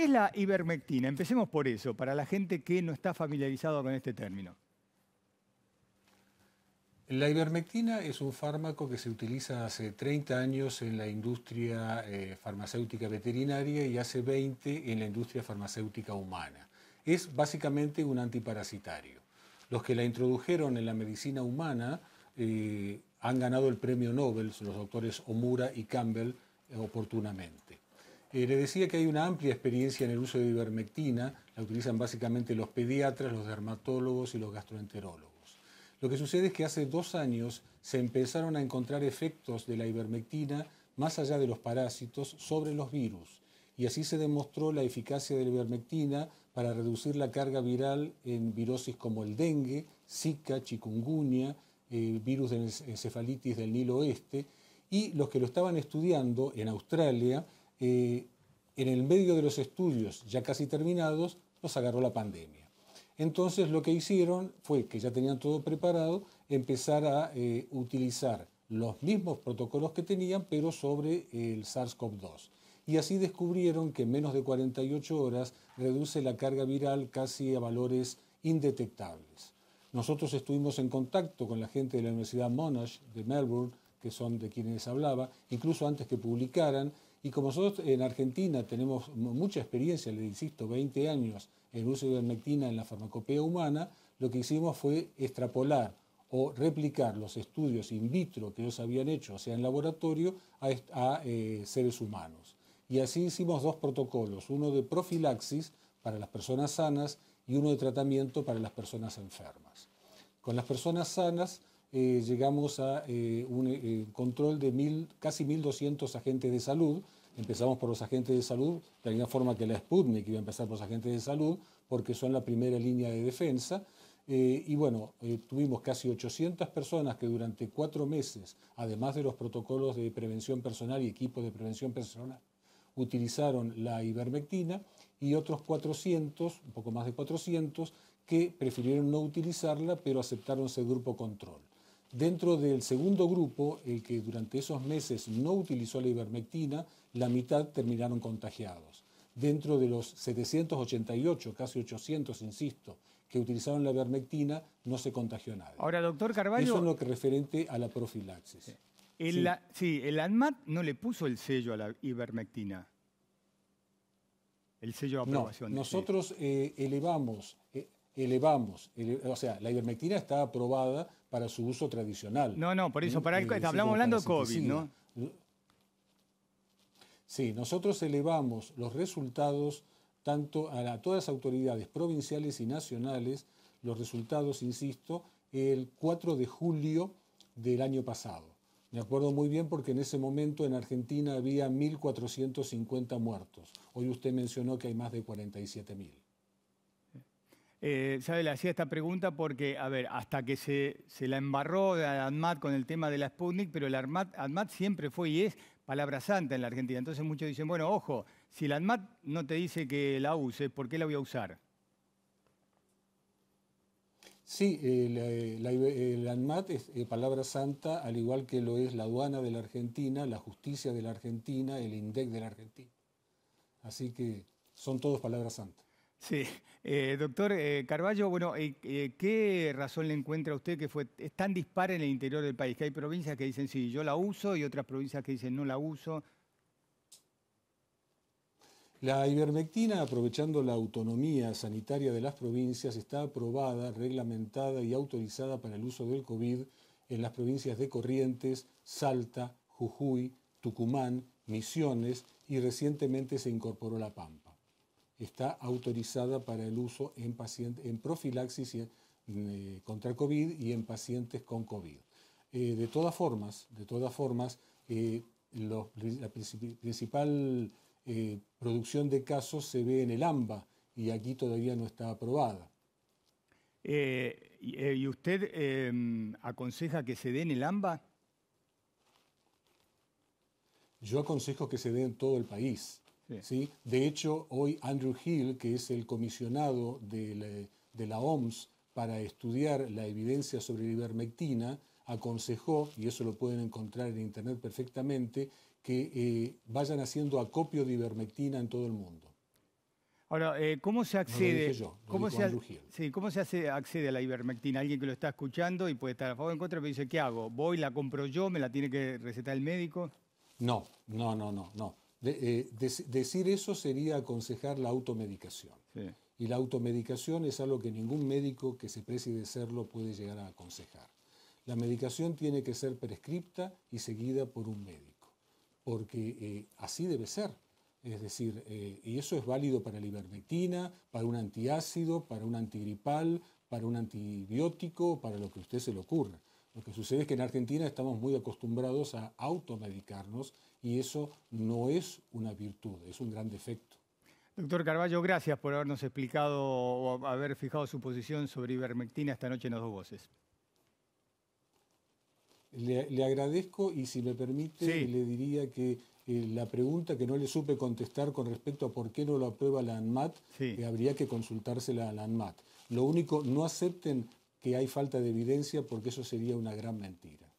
¿Qué es la ivermectina? Empecemos por eso, para la gente que no está familiarizado con este término. La ivermectina es un fármaco que se utiliza hace 30 años en la industria eh, farmacéutica veterinaria y hace 20 en la industria farmacéutica humana. Es básicamente un antiparasitario. Los que la introdujeron en la medicina humana eh, han ganado el premio Nobel, los doctores Omura y Campbell, eh, oportunamente le decía que hay una amplia experiencia en el uso de ivermectina, la utilizan básicamente los pediatras, los dermatólogos y los gastroenterólogos. Lo que sucede es que hace dos años se empezaron a encontrar efectos de la ivermectina más allá de los parásitos sobre los virus y así se demostró la eficacia de la ivermectina para reducir la carga viral en virosis como el dengue, zika, chikungunya, eh, virus de encefalitis del Nilo Oeste, y los que lo estaban estudiando en Australia eh, en el medio de los estudios ya casi terminados, nos agarró la pandemia. Entonces lo que hicieron fue que ya tenían todo preparado, empezar a eh, utilizar los mismos protocolos que tenían, pero sobre el SARS-CoV-2. Y así descubrieron que en menos de 48 horas reduce la carga viral casi a valores indetectables. Nosotros estuvimos en contacto con la gente de la Universidad Monash de Melbourne, que son de quienes hablaba, incluso antes que publicaran, y como nosotros en Argentina tenemos mucha experiencia, le insisto, 20 años en uso de ivermectina en la farmacopea humana, lo que hicimos fue extrapolar o replicar los estudios in vitro que ellos habían hecho, o sea, en laboratorio, a, eh, seres humanos. Y así hicimos dos protocolos, uno de profilaxis para las personas sanas y uno de tratamiento para las personas enfermas. Con las personas sanas eh, llegamos a eh, un eh, control de casi 1.200 agentes de salud. Empezamos por los agentes de salud, de la misma forma que la Sputnik iba a empezar por los agentes de salud, porque son la primera línea de defensa. y bueno, tuvimos casi 800 personas que durante cuatro meses, además de los protocolos de prevención personal y equipos de prevención personal, utilizaron la ivermectina y otros 400, un poco más de 400, que prefirieron no utilizarla, pero aceptaron ese grupo control. Dentro del segundo grupo, el que durante esos meses no utilizó la ivermectina, la mitad terminaron contagiados. Dentro de los 788, casi 800, insisto, que utilizaron la ivermectina, no se contagió nada. Ahora, doctor Carvalho... Eso es lo que referente a la profilaxis. Sí. El, ANMAT no le puso el sello a la ivermectina. El sello de aprobación. No, nosotros eh, elevamos... Eh, elevamos, o sea, la ivermectina está aprobada para su uso tradicional. No, no, por eso, para hablamos eh, hablando de COVID, ¿no? Sí, nosotros elevamos los resultados tanto a, a, todas las autoridades provinciales y nacionales, los resultados, insisto, el 4 de julio del año pasado. Me acuerdo muy bien porque en ese momento en Argentina había 1.450 muertos. Hoy usted mencionó que hay más de 47.000. Eh, ¿Sabe? Le hacía esta pregunta porque, a ver, hasta que se, la embarró de ANMAT con el tema de la Sputnik, pero el ANMAT siempre fue y es palabra santa en la Argentina. Entonces muchos dicen, bueno, ojo, si la ANMAT no te dice que la use, ¿por qué la voy a usar? Sí, eh, la, eh, el ANMAT es palabra santa, al igual que lo es la aduana de la Argentina, la justicia de la Argentina, el INDEC de la Argentina. Así que son todos palabras santas. Sí, eh, doctor eh, Carballo, bueno, eh, ¿qué razón le encuentra a usted que fue tan dispara en el interior del país? Que hay provincias que dicen sí, yo la uso y otras provincias que dicen no la uso. La ivermectina, aprovechando la autonomía sanitaria de las provincias, está aprobada, reglamentada y autorizada para el uso del COVID en las provincias de Corrientes, Salta, Jujuy, Tucumán, Misiones y recientemente se incorporó La Pampa está autorizada para el uso en, en profilaxis eh, contra el COVID y en pacientes con COVID. Eh, de todas formas, de todas formas eh, la principal producción de casos se ve en el AMBA y aquí todavía no está aprobada. ¿Y usted em, aconseja que se dé en el AMBA? Yo aconsejo que se dé en todo el país. De hecho, hoy Andrew Hill, que es el comisionado eh, de la, OMS para estudiar la evidencia sobre la ivermectina, aconsejó, y eso lo pueden encontrar en Internet perfectamente, que eh, vayan haciendo acopio de ivermectina en todo el mundo. Ahora, eh, ¿cómo se accede? se, ¿Cómo se accede a la ivermectina? Alguien que lo está escuchando y puede estar a favor o en contra, pero dice, ¿qué hago? ¿Voy, la compro yo, me la tiene que recetar el médico? No, no, no, no, no. Eh, decir eso sería aconsejar la automedicación. Y la automedicación es algo que ningún médico que se precie de serlo puede llegar a aconsejar. La medicación tiene que ser prescripta y seguida por un médico, porque eh, así debe ser. Es decir, eh, y eso es válido para la ivermectina, para un antiácido, para un antigripal, para un antibiótico, para lo que a usted se le ocurra. Lo que sucede es que en Argentina estamos muy acostumbrados a automedicarnos y eso no es una virtud, es un gran defecto. Doctor Carballo, gracias por habernos explicado o haber fijado su posición sobre ivermectina esta noche en las dos voces. Le, agradezco y si me permite le diría que eh, la pregunta que no le supe contestar con respecto a por qué no lo aprueba la ANMAT, eh, habría que consultársela a la ANMAT. Lo único, no acepten que hay falta de evidencia porque eso sería una gran mentira.